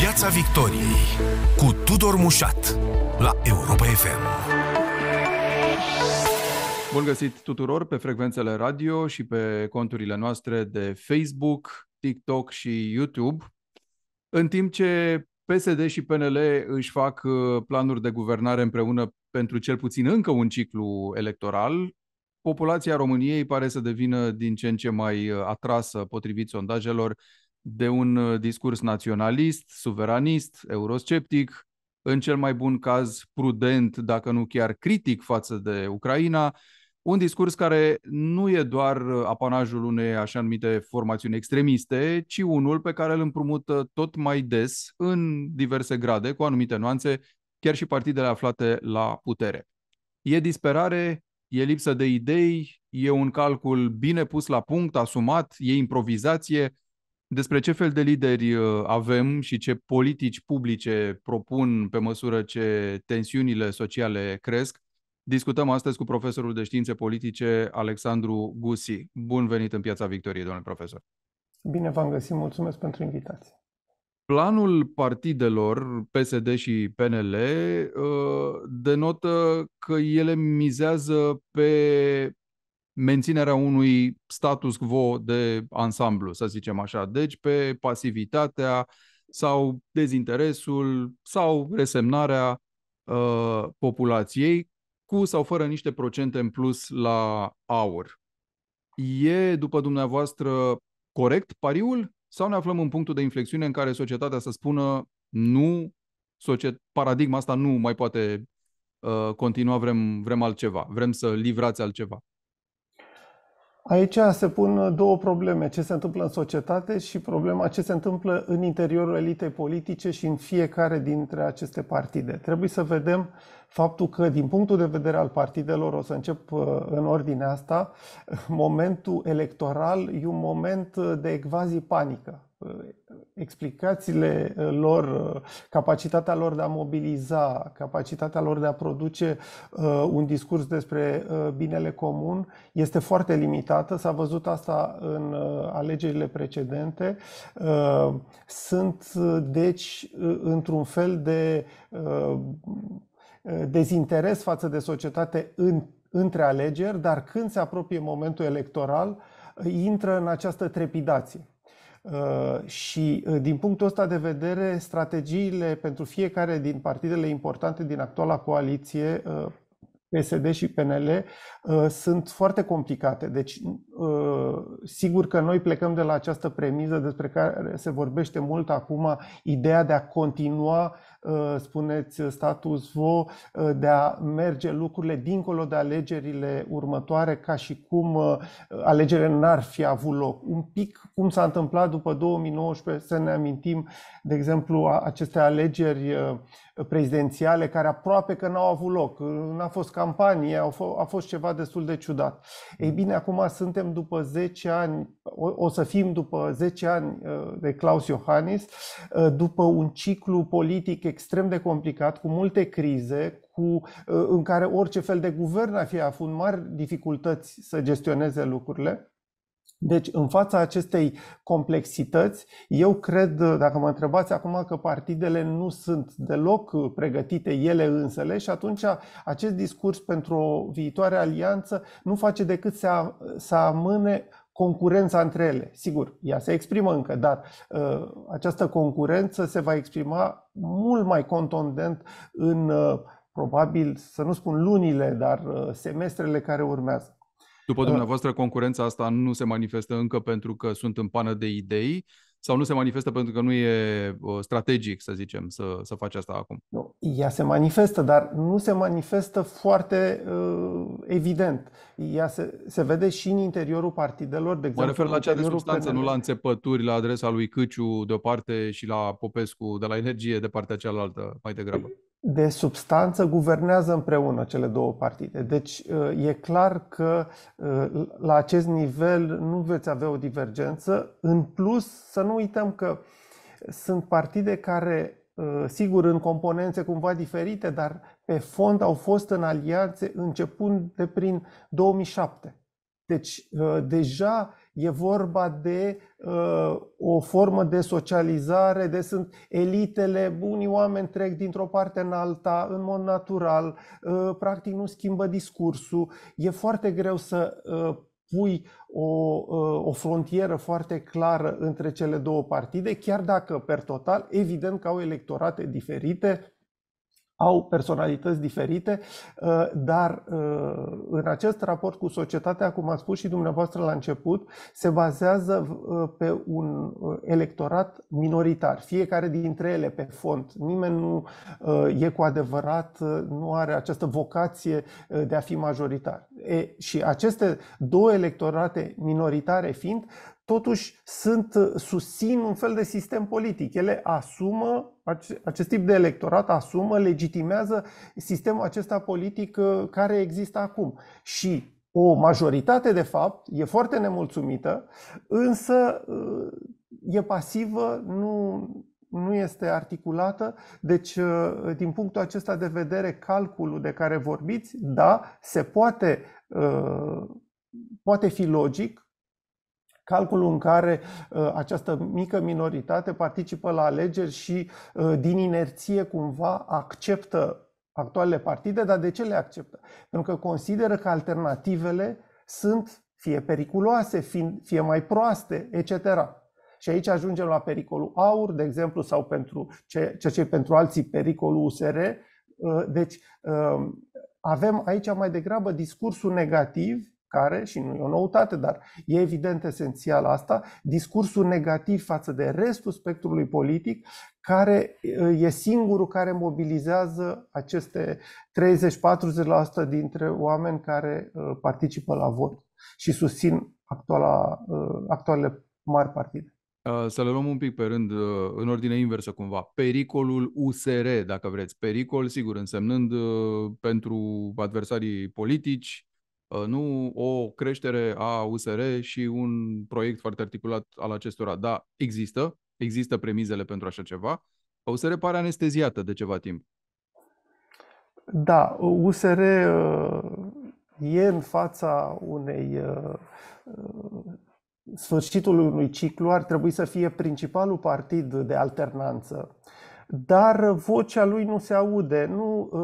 Piața Victoriei cu Tudor Mușat la Europa FM. Bun găsit tuturor pe frecvențele radio și pe conturile noastre de Facebook, TikTok și YouTube. În timp ce PSD și PNL își fac uh, planuri de guvernare împreună pentru cel puțin încă un ciclu electoral, populația României pare să devină din ce în ce mai uh, atrasă, potrivit sondajelor, de un uh, discurs naționalist, suveranist, eurosceptic, în cel mai bun caz prudent, dacă nu chiar critic față de Ucraina, un discurs care nu e doar uh, apanajul unei așa numite formațiuni extremiste, ci unul pe care îl împrumută tot mai des, în diverse grade, cu anumite nuanțe, chiar și partidele aflate la putere. E disperare, e lipsă de idei, e un calcul bine pus la punct, asumat, e improvizație, despre ce fel de lideri uh, avem și ce politici publice propun pe măsură ce tensiunile sociale cresc, discutăm astăzi cu profesorul de științe politice Alexandru Gusi. Bun venit în Piața Victoriei, domnule profesor! Bine v-am găsit, mulțumesc pentru invitație! Planul partidelor PSD și PNL uh, denotă că ele mizează pe menținerea unui status quo de ansamblu, să zicem așa. Deci pe pasivitatea sau dezinteresul sau resemnarea uh, populației cu sau fără niște procente în plus la aur. E, după dumneavoastră, corect pariul? Sau ne aflăm în punctul de inflexiune în care societatea să spună nu, societ- paradigma asta nu mai poate uh, continua, vrem, vrem altceva, vrem să livrați altceva? Aici se pun două probleme, ce se întâmplă în societate și problema ce se întâmplă în interiorul elitei politice și în fiecare dintre aceste partide. Trebuie să vedem faptul că, din punctul de vedere al partidelor, o să încep uh, în ordinea asta, momentul electoral e un moment de ecvazi panică explicațiile uh, lor, uh, capacitatea lor de a mobiliza, capacitatea lor de a produce uh, un discurs despre binele comun este foarte limitată. S-a văzut asta în alegerile precedente. Sunt, deci, într-un fel de dezinteres față de societate în, între alegeri, dar când se apropie momentul electoral, intră în această trepidație. Uh, și uh, din punctul ăsta de vedere, strategiile pentru fiecare din partidele importante din actuala coaliție uh, PSD și PNL sunt foarte complicate. Deci, sigur că noi plecăm de la această premiză despre care se vorbește mult acum, ideea de a continua Uh, spuneți, status quo uh, de a merge lucrurile dincolo de alegerile următoare, ca și cum uh, alegerile n-ar fi avut loc. Un pic cum s-a întâmplat după 2019, să ne amintim, de exemplu, aceste alegeri prezidențiale care aproape că n-au avut loc. N-a fost campanie, a fost, ceva destul de ciudat. Ei bine, acum suntem după 10 ani, o, să fim după 10 ani uh, de Claus Iohannis, uh, după un ciclu politic extrem de complicat, cu multe crize, cu, uh, în care orice fel de guvern a fi avut mari dificultăți să gestioneze lucrurile. Deci, în fața acestei complexități, eu cred, dacă mă întrebați acum, că partidele nu sunt deloc uh, pregătite ele însele și atunci acest discurs pentru o viitoare alianță nu face decât să, să amâne concurența între ele. Sigur, ea se exprimă încă, dar uh, această concurență se va exprima mult mai contundent în, uh, probabil, să nu spun lunile, dar uh, semestrele care urmează. După uh. dumneavoastră, concurența asta nu se manifestă încă pentru că sunt în pană de idei sau nu se manifestă pentru că nu e uh, strategic, să zicem, să, să faci asta acum? Nu, ea se manifestă, dar nu se manifestă foarte uh, evident. Ea se, se vede și în interiorul partidelor, de exemplu. Mă refer la cea de substanță, nu la înțepături la adresa lui Căciu de o parte și la Popescu de la energie de partea cealaltă, mai degrabă de substanță guvernează împreună cele două partide. Deci uh, e clar că uh, la acest nivel nu veți avea o divergență. În plus, să nu uităm că sunt partide care, uh, sigur, în componențe cumva diferite, dar pe fond au fost în alianțe începând de prin 2007. Deci deja E vorba de uh, o formă de socializare, de sunt elitele, unii oameni trec dintr-o parte în alta, în mod natural, uh, practic nu schimbă discursul. E foarte greu să uh, pui o, uh, o frontieră foarte clară între cele două partide, chiar dacă, per total, evident că au electorate diferite, au personalități diferite, uh, dar uh, în acest raport cu societatea, cum ați spus și dumneavoastră la început, se bazează uh, pe un electorat minoritar, fiecare dintre ele pe fond. Nimeni nu e cu adevărat, nu are această vocație de a fi majoritar. E, și aceste două electorate minoritare fiind, totuși sunt, uh, susțin un fel de sistem politic. Ele asumă, acest tip de electorat asumă, legitimează sistemul acesta politic uh, care există acum. Și o majoritate, de fapt, e foarte nemulțumită, însă uh, e pasivă, nu, nu este articulată. Deci, din punctul acesta de vedere, calculul de care vorbiți, da, se poate, poate fi logic, calculul în care uh, această mică minoritate participă la alegeri și uh, din inerție cumva acceptă actualele partide, dar de ce le acceptă? Pentru că consideră că alternativele sunt fie periculoase, fie mai proaste, etc. Și aici ajungem la pericolul aur, de exemplu, sau pentru ce, ce, pentru alții pericolul USR. Uh, deci avem aici mai degrabă discursul negativ care, și nu e o noutate, dar e evident esențial asta, discursul negativ față de restul spectrului politic, care uh, e singurul care mobilizează aceste 30-40% dintre oameni care uh, participă la vot și susțin actuala, uh, actualele mari partide. Să le luăm un pic pe rând, în ordine inversă cumva. Pericolul USR, dacă vreți. Pericol, sigur, însemnând pentru adversarii politici Ă, nu o creștere a USR și un proiect foarte articulat al acestora. Da, există, există premizele pentru așa ceva. USR pare anesteziată de ceva timp. Da, USR ă, e în fața unei ă, sfârșitului unui ciclu, ar trebui să fie principalul partid de alternanță dar vocea lui nu se aude. Nu ă,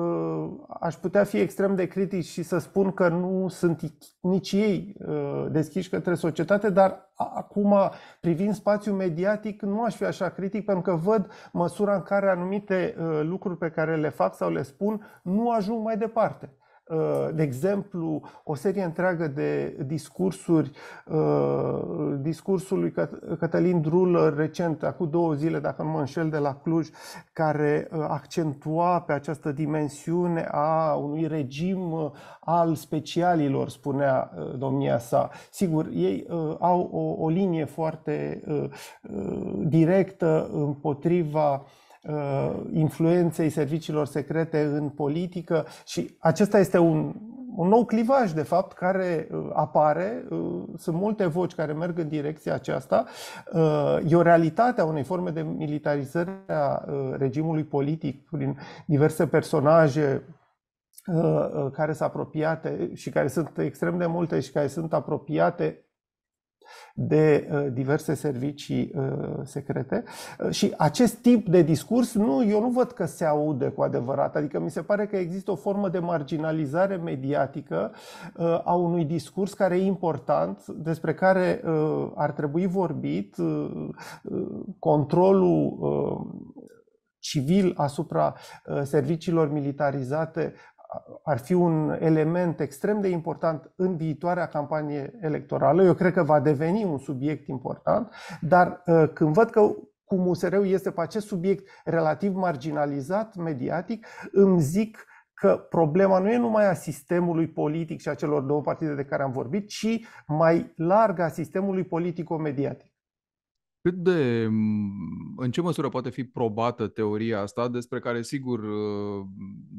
aș putea fi extrem de critic și să spun că nu sunt nici ei ă, deschiși către societate, dar acum, privind spațiul mediatic, nu aș fi așa critic pentru că văd măsura în care anumite ă, lucruri pe care le fac sau le spun nu ajung mai departe. Uh, de exemplu, o serie întreagă de discursuri, uh, discursul lui Cătălin Drulă recent, acum două zile, dacă nu mă înșel, de la Cluj, care uh, accentua pe această dimensiune a unui regim al specialilor, spunea domnia sa. Sigur, ei au o, o linie foarte directă împotriva Uh, influenței serviciilor secrete în politică și acesta este un, un nou clivaj, de fapt, care uh, apare. Uh, sunt multe voci care merg în direcția aceasta. E o realitate a unei forme de militarizare a regimului politic prin diverse personaje care sunt apropiate și care sunt extrem de multe și care sunt apropiate de uh, diverse servicii uh, secrete uh, și acest tip de discurs nu, eu nu văd că se aude cu adevărat, adică mi se pare că există o formă de marginalizare mediatică a unui discurs care e important, despre care ar trebui vorbit, controlul civil asupra serviciilor militarizate ar fi un element extrem de important în viitoarea campanie electorală. Eu cred că va deveni un subiect important, dar uh, când văd că cum usr este pe acest subiect relativ marginalizat mediatic, îmi zic că problema nu e numai a sistemului politic și a celor două partide de care am vorbit, ci mai larg a sistemului politico-mediatic. Cât de, în ce măsură poate fi probată teoria asta, despre care sigur uh,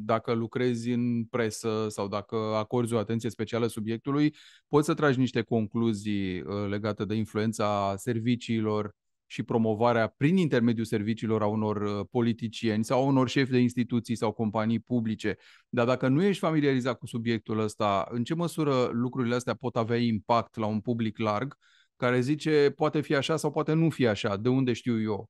dacă lucrezi în presă sau dacă acorzi o atenție specială subiectului, poți să tragi niște concluzii uh, legate de influența serviciilor și promovarea prin intermediul serviciilor a unor uh, politicieni sau a unor șefi de instituții sau companii publice. Dar dacă nu ești familiarizat cu subiectul ăsta, în ce măsură lucrurile astea pot avea impact la un public larg care zice poate fi așa sau poate nu fi așa, de unde știu eu?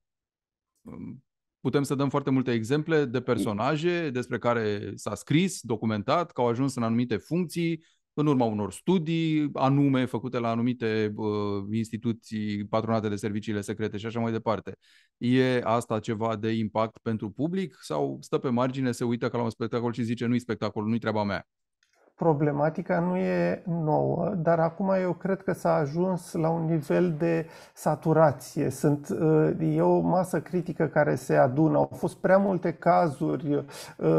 Um, Putem să dăm foarte multe exemple de personaje despre care s-a scris, documentat, că au ajuns în anumite funcții, în urma unor studii anume făcute la anumite uh, instituții patronate de serviciile secrete și așa mai departe. E asta ceva de impact pentru public sau stă pe margine, se uită ca la un spectacol și zice nu-i spectacol, nu-i treaba mea? problematica nu e nouă, dar acum eu cred că s-a ajuns la un nivel de saturație. Sunt, e o masă critică care se adună. Au fost prea multe cazuri.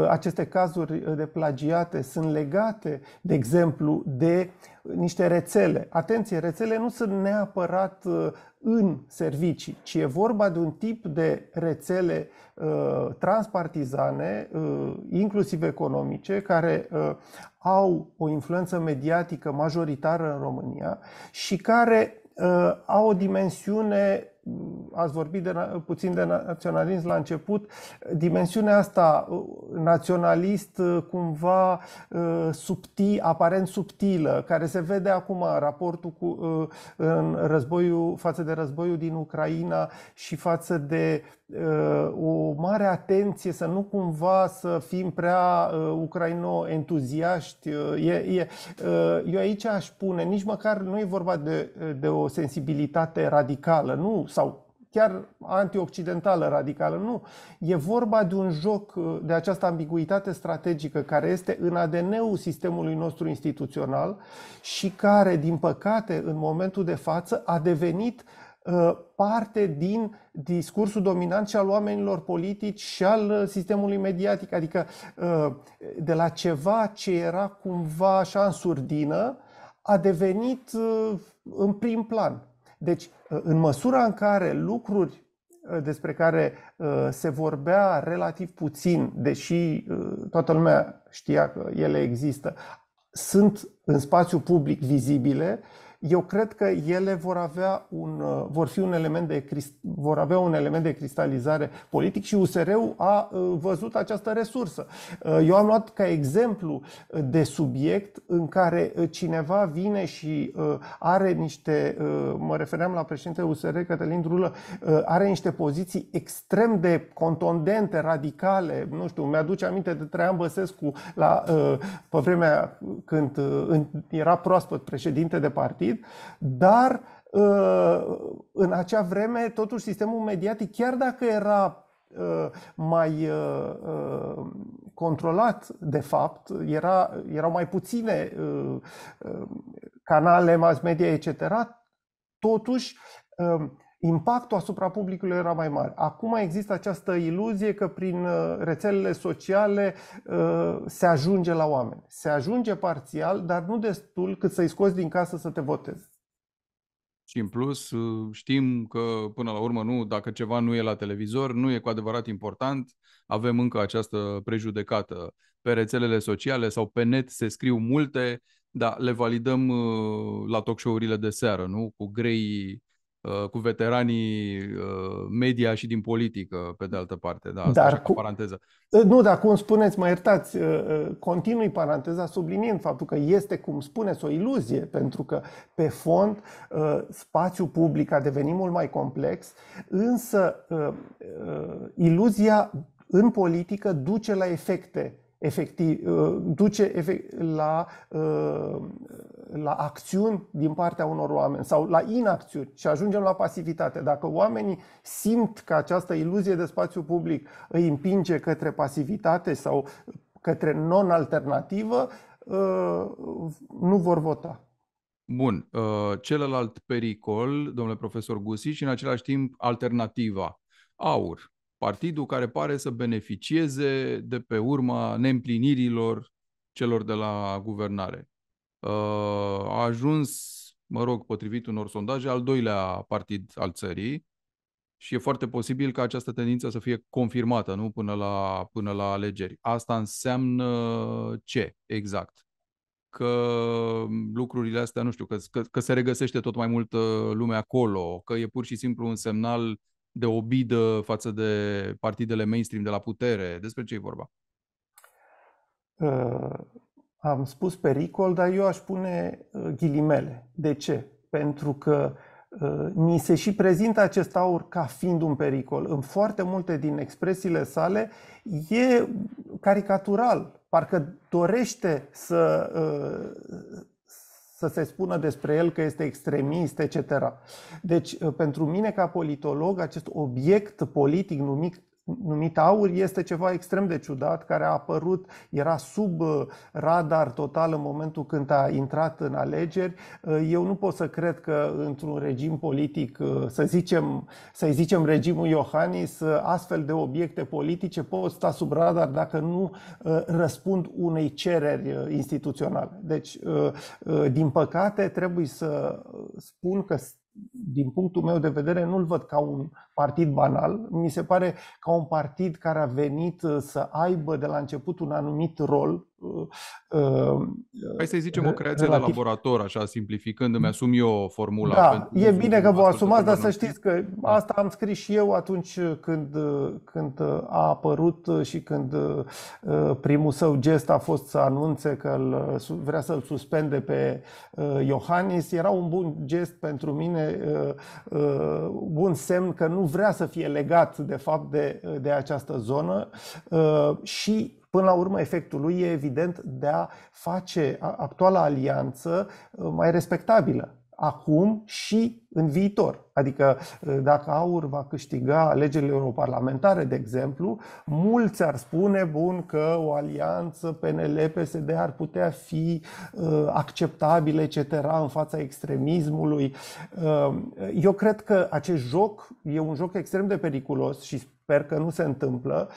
Aceste cazuri de plagiate sunt legate, de exemplu, de uh, niște rețele. Atenție, rețele nu sunt neapărat uh, în servicii, ci e vorba de un tip de rețele uh, transpartizane, uh, inclusiv economice, care au o influență mediatică majoritară în România și care au o dimensiune ați vorbit de, puțin de naționalism la început, dimensiunea asta uh, naționalist uh, cumva uh, subtil, aparent subtilă, care se vede acum în raportul cu, în războiul, față de războiul din Ucraina și față de o mare atenție să nu cumva să fim prea ucraino-entuziaști. E, e, eu aici aș pune, nici măcar nu e vorba de, de o sensibilitate radicală, nu sau chiar antioccidentală radicală. Nu. E vorba de un joc, uh, de această ambiguitate strategică care este în ADN-ul sistemului nostru instituțional și care, din păcate, în momentul de față a devenit uh, parte din discursul dominant și al oamenilor politici și al uh, sistemului mediatic. Adică de la ceva ce era cumva așa în surdină, a devenit în prim plan. Deci, uh, în măsura în care lucruri uh, despre care uh, se vorbea relativ puțin, deși toată lumea știa că ele există, sunt în spațiu public vizibile, eu cred că ele vor avea un, uh, vor fi un element de, vor avea un element de cristalizare politic și USR-ul a uh, văzut această resursă. Uh, eu am luat ca exemplu de subiect în care cineva vine și are niște, mă refeream la președintele USR, Cătălin Drulă, are niște poziții extrem de contondente, radicale, nu știu, mi-aduce aminte de Traian Băsescu la, pe vremea când era proaspăt președinte de partid, posibil, dar uh, în acea vreme, totuși, sistemul mediatic, chiar dacă era uh, mai uh, controlat, de fapt, era, erau mai puține canale, mass media, etc., totuși impactul asupra publicului era mai mare. Acum există această iluzie că prin uh, rețelele sociale uh, se ajunge la oameni. Se ajunge parțial, dar nu destul cât să-i scoți din casă să te votezi. Și în plus uh, știm că până la urmă nu, dacă ceva nu e la televizor, nu e cu adevărat important, avem încă această prejudecată. Pe rețelele sociale sau pe net se scriu multe, dar le validăm la talk show-urile de seară, nu? Cu grei Uh, cu veteranii uh, media și din politică, pe de altă parte. Da, asta dar cu... paranteză. Uh, nu, dar cum spuneți, mă iertați, continui paranteza subliniind faptul că este, cum spuneți, o iluzie, pentru că pe fond spațiul public a devenit mult mai complex, însă iluzia în politică duce la efecte efectiv, duce efect, la la acțiuni din partea unor oameni sau la inacțiuni și ajungem la pasivitate. Dacă oamenii simt că această iluzie de spațiu public îi împinge către pasivitate sau către non-alternativă, uh, nu vor vota. Bun. Uh, celălalt pericol, domnule profesor Gusi, și în același timp alternativa. Aur. Partidul care pare să beneficieze de pe urma neîmplinirilor celor de la guvernare a ajuns, mă rog, potrivit unor sondaje, al doilea partid al țării și e foarte posibil ca această tendință să fie confirmată nu până la, până la alegeri. Asta înseamnă ce exact? Că lucrurile astea, nu știu, că, că, că se regăsește tot mai mult lume acolo, că e pur și simplu un semnal de obidă față de partidele mainstream de la putere. Despre ce e vorba? Uh, am spus pericol, dar eu aș pune uh, ghilimele. De ce? Pentru că uh, ni se și prezintă acest aur ca fiind un pericol. În foarte multe din expresiile sale e caricatural, parcă dorește să, uh, să se spună despre el că este extremist, etc. Deci, pentru mine, ca politolog, acest obiect politic numit numit aur este ceva extrem de ciudat, care a apărut, era sub uh, radar total în momentul când a intrat în alegeri. Uh, eu nu pot să cred că într-un regim politic, uh, să zicem, să zicem regimul Iohannis, astfel de obiecte politice pot sta sub radar dacă nu răspund unei cereri instituționale. Deci, din păcate, trebuie să spun că din punctul meu de vedere, nu-l văd ca un partid banal, mi se pare ca un partid care a venit uh, să aibă de la început un anumit rol. Uh, uh, Hai să-i zicem o creație relativ... de laborator, așa, simplificând, îmi asum eu formula. Da, e bine că vă asumați, dar să știți că da. asta am scris și eu atunci când, când a apărut și când primul său gest a fost să anunțe că îl, vrea să-l suspende pe Iohannis. Era un bun gest pentru mine, un semn că nu vrea să fie legat de fapt de, de această zonă uh, și Până la urmă, efectul lui e evident de a face actuala alianță uh, mai respectabilă acum și în viitor. Adică ă, dacă AUR va câștiga alegerile europarlamentare, de exemplu, mulți ar spune, bun, că o alianță PNL-PSD ar putea fi ă, acceptabilă, etc., în fața extremismului. Ă, eu cred că acest joc e un joc extrem de periculos și sper că nu se întâmplă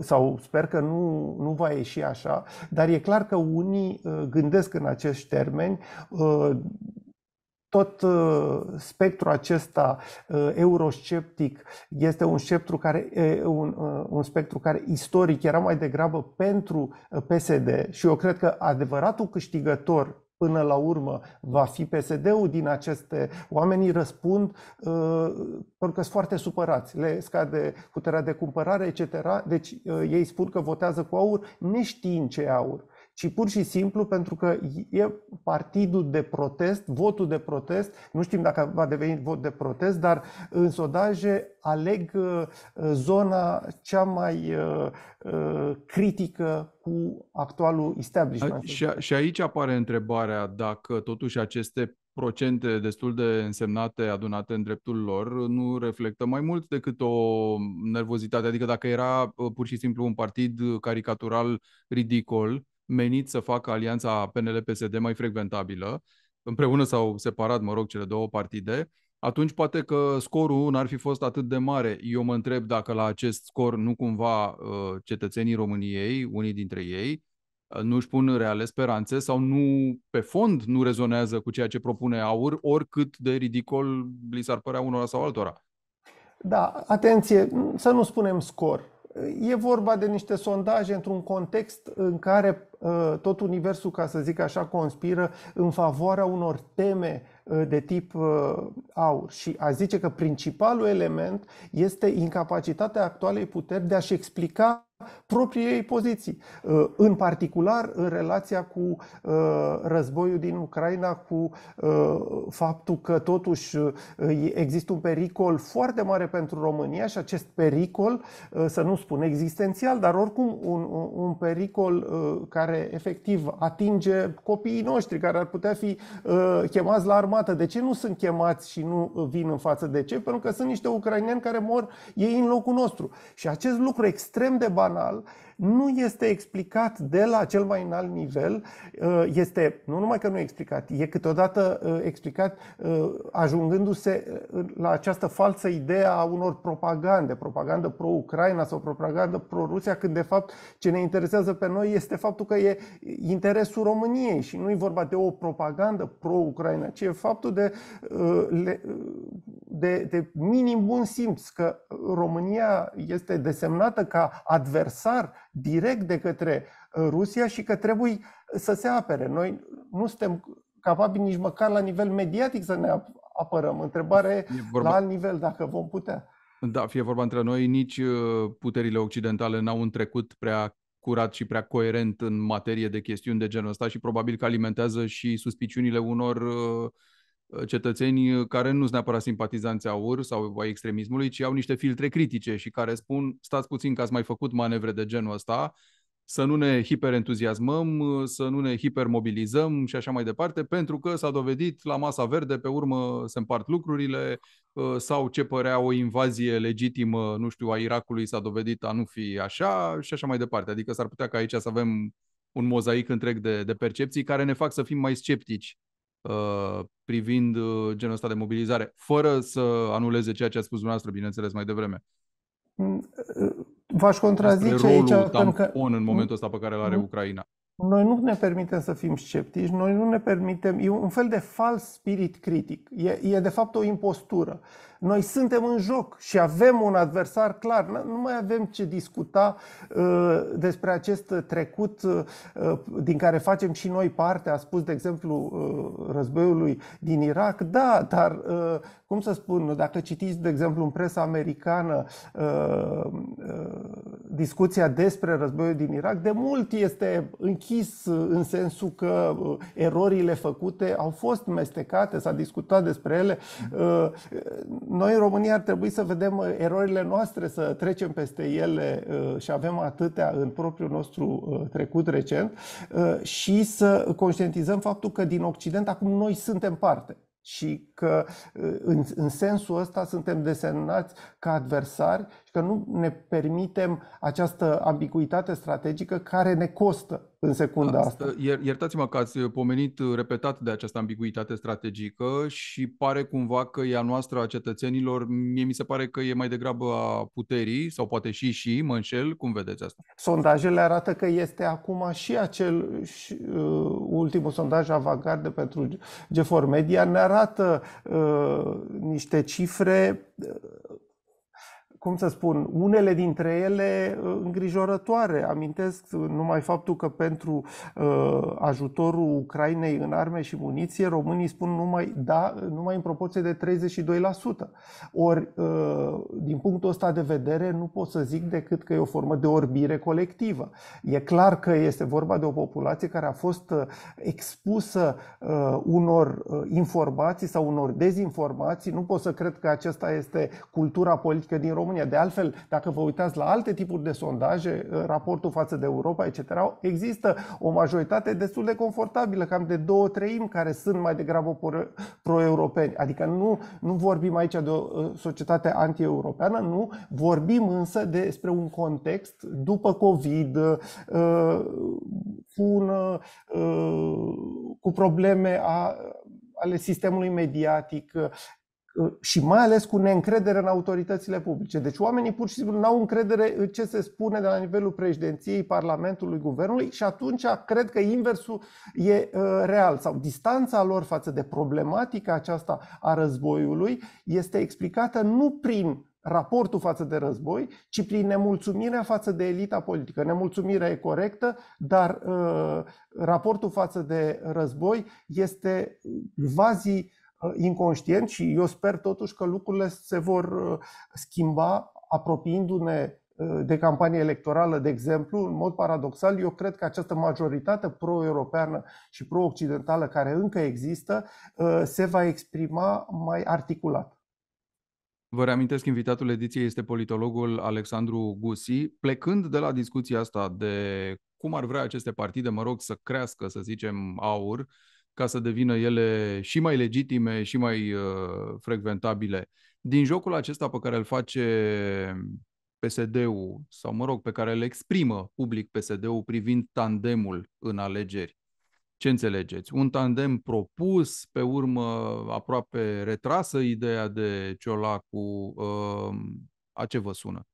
sau sper că nu, nu va ieși așa, dar e clar că unii gândesc în acești termeni tot uh, spectrul acesta uh, eurosceptic este un spectru care, uh, un, un spectru care istoric era mai degrabă pentru PSD și eu cred că adevăratul câștigător până la urmă va fi PSD-ul din aceste oamenii răspund pentru că sunt foarte supărați, le scade puterea de cumpărare, etc. Deci ei spun că votează cu aur neștiind ce e aur ci pur și simplu pentru că e partidul de protest, votul de protest, nu știm dacă va deveni vot de protest, dar în sondaje aleg uh, zona cea mai uh, uh, critică cu actualul establishment. Și, și aici apare întrebarea dacă totuși aceste procente destul de însemnate adunate în dreptul lor nu reflectă mai mult decât o nervozitate. Adică dacă era pur și simplu un partid caricatural ridicol, menit să facă alianța PNL-PSD mai frecventabilă, împreună sau separat, mă rog, cele două partide, atunci poate că scorul n-ar fi fost atât de mare. Eu mă întreb dacă la acest scor nu cumva uh, cetățenii României, unii dintre ei, uh, nu își pun reale speranțe sau nu, pe fond, nu rezonează cu ceea ce propune AUR, oricât de ridicol li s-ar părea unora sau altora. Da, atenție, să nu spunem scor. E vorba de niște sondaje într-un context în care uh, tot universul, ca să zic așa, conspiră în favoarea unor teme uh, de tip uh, aur. Și a zice că principalul element este incapacitatea actualei puteri de a-și explica propriei poziții. Uh, în particular, în relația cu uh, războiul din Ucraina, cu uh, faptul că totuși există un pericol foarte mare pentru România și acest pericol, să nu spun existențial, dar oricum un, un pericol care efectiv atinge copiii noștri care ar putea fi chemați la armată. De ce nu sunt chemați și nu vin în față? De ce? Pentru că sunt niște ucraineni care mor ei în locul nostru. Și acest lucru extrem de bar ஆனால் nu este explicat de la cel mai înalt nivel. Uh, este, nu numai că nu e explicat, e câteodată uh, explicat uh, ajungându-se la această falsă idee a unor propagande, propagandă pro-Ucraina sau propagandă pro-Rusia, când de fapt ce ne interesează pe noi este faptul că e interesul României și nu e vorba de o propagandă pro-Ucraina, ci e faptul de, de, de minim bun simț că România este desemnată ca adversar direct de către uh, Rusia și că trebuie uh, să se apere. Noi nu suntem capabili nici măcar la nivel mediatic să ne apărăm. Întrebare vorba... la alt nivel, dacă vom putea. Da, fie vorba între noi, nici uh, puterile occidentale n-au un trecut prea curat și prea coerent în materie de chestiuni de genul ăsta și probabil că alimentează și suspiciunile unor uh, Ă, cetățeni ă, care nu sunt neapărat simpatizanți aur sau a extremismului, ci au niște filtre critice și care spun, stați puțin că ați mai făcut manevre de genul ăsta, să nu ne hiperentuziasmăm, ă, să nu ne hipermobilizăm și așa mai departe, pentru că s-a dovedit la masa verde, pe urmă se împart lucrurile, sau ce părea o invazie legitimă, nu știu, a Irakului s-a dovedit a nu fi așa și așa mai departe. Adică s-ar putea ca aici să avem un mozaic întreg de, de percepții care ne fac să fim mai sceptici Uh, privind uh, genul ăsta de mobilizare, fără să anuleze ceea ce a spus dumneavoastră, bineînțeles, mai devreme. Mm, uh, v-aș contrazice aici. Rolul că... în momentul ăsta pe care îl are Ucraina. Noi nu ne permitem să fim sceptici, noi nu ne permitem. E un fel de fals spirit critic. E, e de fapt o impostură. Noi suntem în joc și avem un adversar clar. Nu mai avem ce discuta uh, despre acest trecut uh, uh, din care facem și noi parte. A spus, de exemplu, războiului din Irak. Da, dar cum să spun, dacă citiți, de exemplu, în presa americană discuția despre războiul din Irak, de mult este închis în sensul că erorile făcute au fost mestecate, s-a discutat despre ele noi în România ar trebui să vedem uh, erorile noastre, să trecem peste ele uh, și avem atâtea în propriul nostru uh, trecut recent și să conștientizăm faptul că din Occident acum noi suntem parte și că în, în sensul ăsta suntem desemnați ca adversari și că nu ne permitem această ambiguitate strategică care ne costă în secunda asta. asta. Ier, iertați-mă că ați pomenit uh, repetat de această ambiguitate strategică și pare cumva că e a noastră a cetățenilor, mie mi se pare că e mai degrabă a puterii sau poate și și, mă înșel, cum vedeți asta? Sondajele arată că este acum și acel și, uh, ultimul sondaj avantgarde pentru G4 Media ne arată uh, niște cifre uh, cum să spun, unele dintre ele uh, îngrijorătoare. Amintesc uh, numai faptul că pentru uh, ajutorul Ucrainei în arme și muniție, românii spun numai da, numai în proporție de 32%. Ori, uh, din punctul ăsta de vedere, nu pot să zic decât că e o formă de orbire colectivă. E clar că este vorba de o populație care a fost uh, expusă uh, unor informații sau unor dezinformații. Nu pot să cred că aceasta este cultura politică din România România. De altfel, dacă vă uitați la alte tipuri de sondaje, eh, raportul față de Europa, etc., există o majoritate destul de confortabilă, cam de două treimi care sunt mai degrabă pro-europeni. Adică nu, nu vorbim aici de o eh, societate anti-europeană, nu, vorbim însă despre un context după COVID, cu, eh, un, cu probleme a, ale sistemului mediatic, și mai ales cu neîncredere în autoritățile publice. Deci oamenii pur și simplu nu au încredere în ce se spune de la nivelul președinției, Parlamentului, Guvernului și atunci cred că inversul e ă, real sau distanța lor față de problematica aceasta a războiului este explicată nu prin raportul față de război, ci prin nemulțumirea față de elita politică. Nemulțumirea e corectă, dar uh, raportul față de război este vazi Uh, inconștient și eu sper totuși că lucrurile se vor uh, schimba apropiindu-ne uh, de campanie electorală, de exemplu, în mod paradoxal, eu cred că această majoritate pro-europeană și pro-occidentală care încă există se va exprima mai articulat. Vă reamintesc, invitatul ediției este politologul Alexandru Gusi. Plecând de la discuția asta de cum ar vrea aceste partide, mă rog, să crească, să zicem, aur, uh, ca să devină ele și mai legitime și mai uh, frecventabile. Din jocul acesta pe care îl face PSD-ul, sau mă rog, pe care îl exprimă public PSD-ul privind tandemul în alegeri, ce înțelegeți? Un tandem propus, pe urmă aproape retrasă ideea de Ciolacu, uh, a ce vă sună?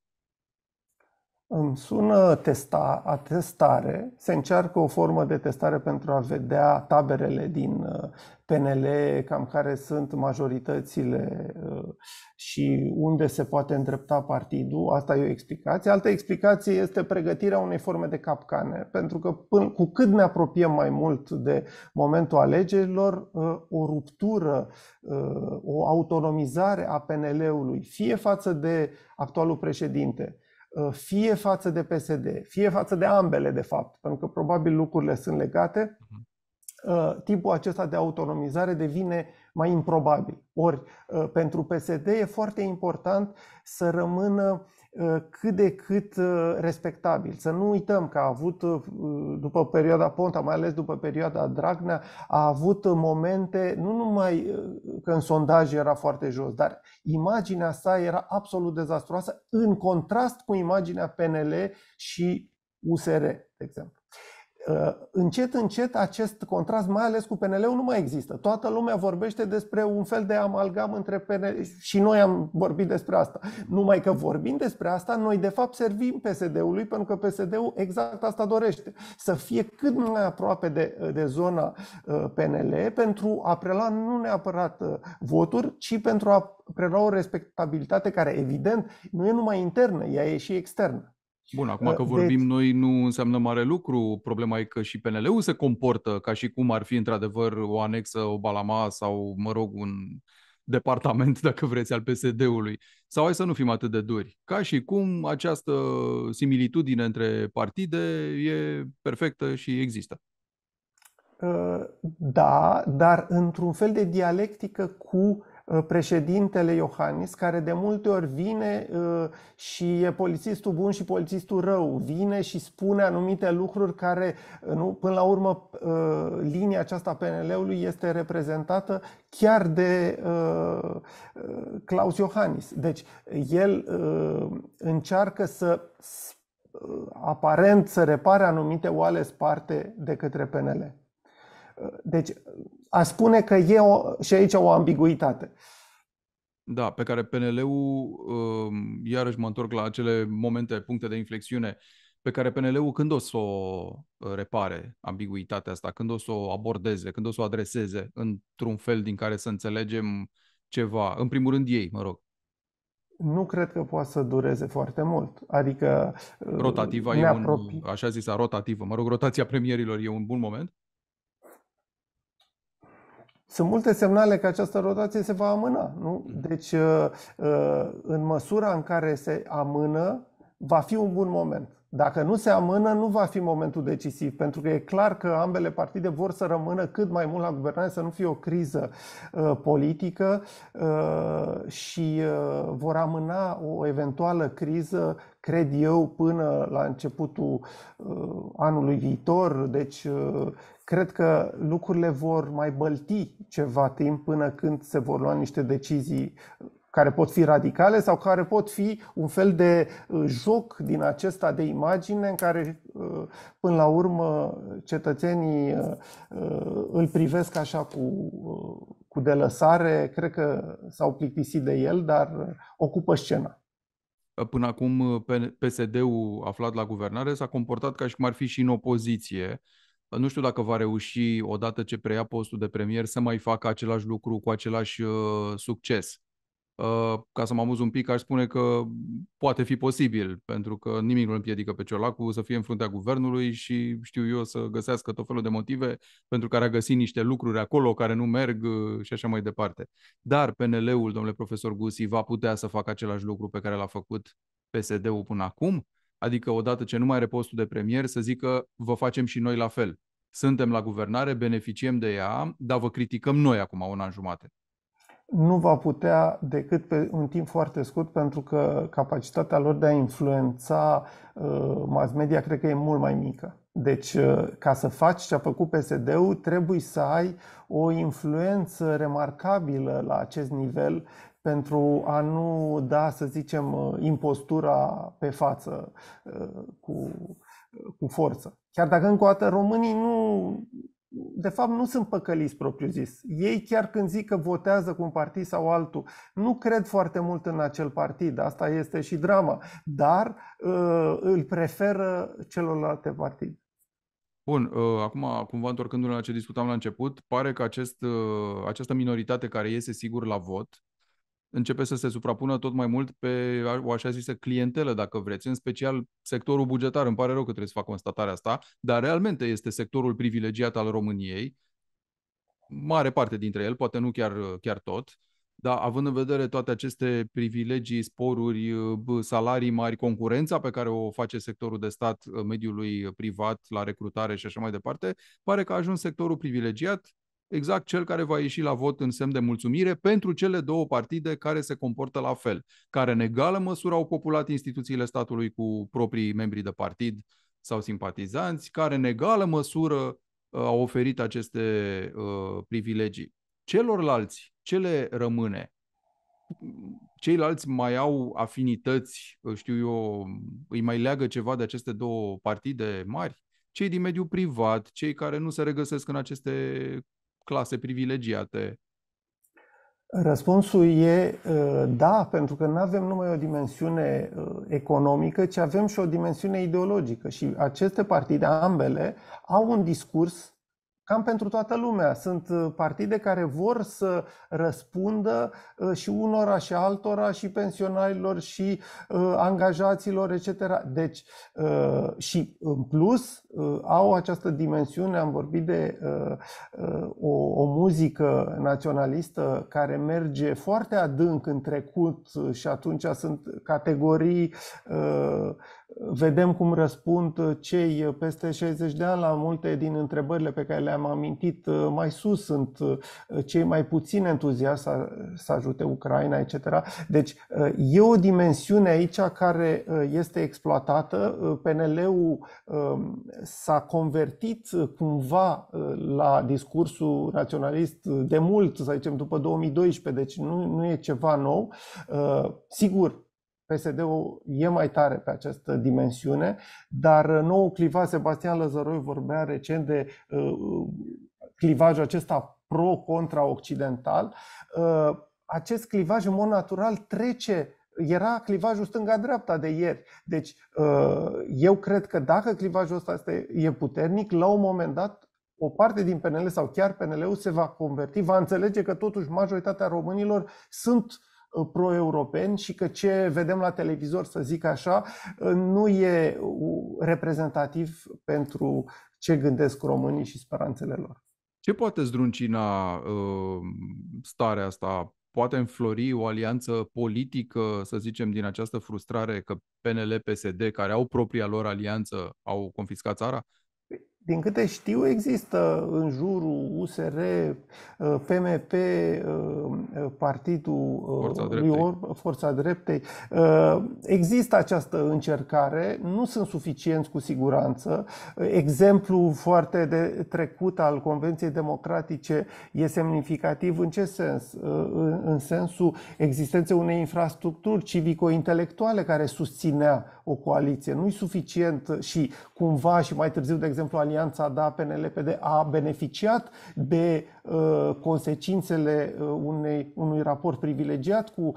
Îmi sună testa, a testare, se încearcă o formă de testare pentru a vedea taberele din uh, PNL, cam care sunt majoritățile uh, și unde se poate îndrepta partidul. Asta e o explicație. Alta explicație este pregătirea unei forme de capcane, pentru că până, cu cât ne apropiem mai mult de momentul alegerilor, uh, o ruptură, o autonomizare a PNL-ului, fie față de actualul președinte, Uh, fie față de PSD, fie față de ambele, de fapt, pentru că probabil lucrurile sunt legate, mhm. uh, tipul acesta de autonomizare devine mai improbabil. Ori, uh, pentru PSD e foarte important să rămână Uh, cât de cât uh, respectabil. Să nu uităm că a avut, uh, după perioada Ponta, mai ales după perioada Dragnea, a avut momente, nu numai că în sondaj era foarte jos, dar imaginea sa era absolut dezastroasă în contrast cu imaginea PNL și USR, de exemplu. Ă, încet, încet acest contrast, mai ales cu PNL-ul, nu mai există. Toată lumea vorbește despre un fel de amalgam între PNL și noi am vorbit despre asta. Numai că vorbim despre asta, noi de fapt servim PSD-ului pentru că PSD-ul exact asta dorește. Să fie cât mai aproape de, de zona ă, PNL pentru a prelua nu neapărat ă, voturi, ci pentru a prelua o respectabilitate care evident nu e numai internă, ea e și externă. Bun, acum da, că vorbim deci... noi nu înseamnă mare lucru. Problema e că și PNL-ul se comportă ca și cum ar fi într-adevăr o anexă, o balama sau, mă rog, un departament, dacă vreți, al PSD-ului. Sau hai să nu fim atât de duri. Ca și cum această similitudine între partide e perfectă și există. Ă, da, dar într-un fel de dialectică cu Uh, președintele Iohannis, care de multe ori vine uh, și e polițistul bun și polițistul rău, vine și spune anumite lucruri care, uh, nu, până la urmă, linia aceasta PNL-ului este reprezentată chiar de Claus Iohannis. Deci, el încearcă să aparent să repare anumite oale sparte de către PNL. Deci, a spune că e o, și aici o ambiguitate. Da, pe care PNL-ul, um, iarăși mă întorc la acele momente, puncte de inflexiune, pe care PNL-ul când o să o uh, repare, ambiguitatea asta, când o să o abordeze, când o să o adreseze într-un fel din care să înțelegem ceva, în primul rând ei, mă rog. Nu cred că poate să dureze foarte mult. Adică. Uh, Rotativa e un. Așa zis, rotativă. Mă rog, rotația premierilor e un bun moment? sunt multe semnale că această rotație se va amâna. Nu? Mm. Deci, uh, uh, în măsura în care se amână, va fi un bun moment. Dacă nu se amână, nu va fi momentul decisiv, pentru că e clar că ambele partide vor să rămână cât mai mult la guvernare, să nu fie o criză uh, politică uh, și uh, vor amâna o eventuală criză, cred eu, până la începutul anului viitor. Deci, cred că lucrurile vor mai bălti ceva timp până când se vor lua niște decizii care pot fi radicale sau care pot fi un fel de uh, joc din acesta de imagine în care, uh, până la urmă, cetățenii uh, îl privesc așa cu, cu delăsare, cred că s-au plictisit de el, dar ocupă scena. Până acum, PSD-ul aflat la guvernare s-a comportat ca și cum ar fi și în opoziție. Nu știu dacă va reuși, odată ce preia postul de premier, să mai facă același lucru cu același succes. Ă, ca să mă amuz un pic, aș spune că poate fi posibil, pentru că nimic nu împiedică pe Ciolacu să fie în fruntea guvernului și știu eu să găsească tot felul de motive pentru care a găsit niște lucruri acolo care nu merg ă, și așa mai departe. Dar PNL-ul, domnule profesor Gusi, va putea să facă același lucru pe care l-a făcut PSD-ul până acum? Adică odată ce nu mai are postul de premier, să zică vă facem și noi la fel. Suntem la guvernare, beneficiem de ea, dar vă criticăm noi acum un an jumate nu va putea decât pe un timp foarte scurt, pentru că capacitatea lor de a influența uh, mass media cred că e mult mai mică. Deci, uh, ca să faci ce a făcut PSD-ul, trebuie să ai o influență remarcabilă la acest nivel pentru a nu da, să zicem, uh, impostura pe față cu, cu forță. Chiar dacă încă o dată românii nu, de fapt, nu sunt păcăliți propriu-zis. Ei, chiar când zic că votează cu un partid sau altul, nu cred foarte mult în acel partid. Asta este și drama. Dar uh, îl preferă celorlalte partide. Bun, uh, acum, cumva întorcându-ne la ce discutam la început, pare că acest, uh, această minoritate care iese sigur la vot începe să se suprapună tot mai mult pe o așa zisă clientelă, dacă vreți, în special sectorul bugetar. Îmi pare rău că trebuie să fac constatarea asta, dar realmente este sectorul privilegiat al României, mare parte dintre el, poate nu chiar, chiar tot, dar având în vedere toate aceste privilegii, sporuri, salarii mari, concurența pe care o face sectorul de stat mediului privat la recrutare și așa mai departe, pare că a ajuns sectorul privilegiat exact cel care va ieși la vot în semn de mulțumire pentru cele două partide care se comportă la fel, care în egală măsură au populat instituțiile statului cu proprii membri de partid sau simpatizanți, care în egală măsură uh, au oferit aceste uh, privilegii. Celorlalți, ce le rămâne? Ceilalți mai au afinități, uh, știu eu, îi mai leagă ceva de aceste două partide mari? Cei din mediul privat, cei care nu se regăsesc în aceste clase privilegiate? Răspunsul e ă, da, pentru că nu avem numai o dimensiune ă, economică, ci avem și o dimensiune ideologică. Și aceste partide, ambele, au un discurs cam pentru toată lumea. Sunt uh, partide care vor să răspundă uh, și unora și altora, și pensionarilor, și uh, angajaților, etc. Deci, și în plus, au această dimensiune, am vorbit de o, o muzică naționalistă care merge foarte adânc în trecut și atunci sunt categorii Vedem cum răspund cei peste 60 de ani la multe din întrebările pe care le-am amintit mai sus. Sunt uh, cei mai puțin entuziasți să, să ajute Ucraina, etc. Deci uh, e o dimensiune aici care uh, este exploatată. PNL-ul um, s-a convertit cumva la discursul naționalist de mult, să zicem, după 2012, deci nu, nu e ceva nou. Sigur, PSD-ul e mai tare pe această dimensiune, dar uh, nou clivaj, Sebastian Lăzăroi vorbea recent de uh, uh, clivajul acesta pro-contra occidental. Acest clivaj în mod natural trece era clivajul stânga-dreapta de ieri. Deci, eu cred că dacă clivajul ăsta este, e puternic, la un moment dat, o parte din PNL sau chiar PNL-ul se va converti, va înțelege că totuși majoritatea românilor sunt uh, Uh, pro-europeni și că ce vedem la televizor, să zic așa, uh, nu e uh, reprezentativ pentru ce gândesc românii și speranțele lor. Ce poate zdruncina starea asta? Poate înflori o alianță politică, să zicem, din această frustrare că PNL, PSD, care au propria lor alianță, au confiscat țara? Din câte știu, există în jurul USR, PMP, Partidul Forța Dreptei, Or, Forța Dreptei. există această încercare, nu sunt suficienți cu siguranță. Exemplu foarte de trecut al Convenției Democratice e semnificativ în ce sens? Uh, în sensul existenței unei infrastructuri civico-intelectuale care susținea o coaliție. nu e suficient și cumva și mai târziu, de exemplu, al alianța da PNL-PD a beneficiat de Uh, consecințele uh, unei, unui raport privilegiat cu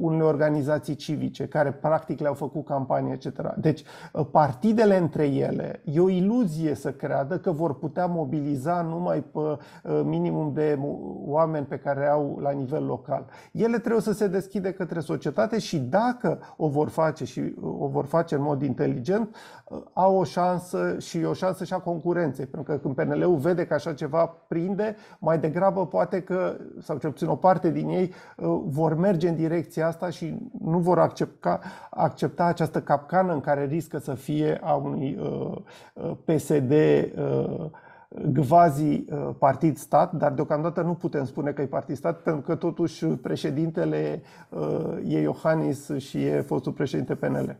unele organizații civice care practic le-au făcut campanie, etc. Deci, uh, partidele între ele, e o iluzie să creadă că vor putea mobiliza numai pe minimum de oameni pe care au la nivel local. Ele trebuie să se deschide către societate și dacă o vor face și o vor face în mod inteligent, au o șansă și o șansă și a concurenței, pentru că când PNL-ul vede că așa ceva prinde, mai degrabă poate că, sau cel puțin o parte din ei, uh, vor merge în direcția asta și nu vor accepta, accepta această capcană în care riscă să fie a unui uh, uh, PSD gvazi partid stat, dar deocamdată nu putem spune că e partid stat, pentru că totuși președintele e Iohannis și e fostul președinte PNL.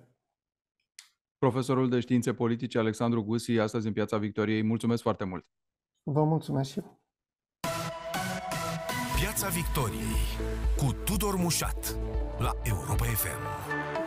Profesorul de științe politice Alexandru Gusi, astăzi în Piața Victoriei, mulțumesc foarte mult! Vă mulțumesc și eu! Piața Victoriei cu Tudor Mușat la Europa FM.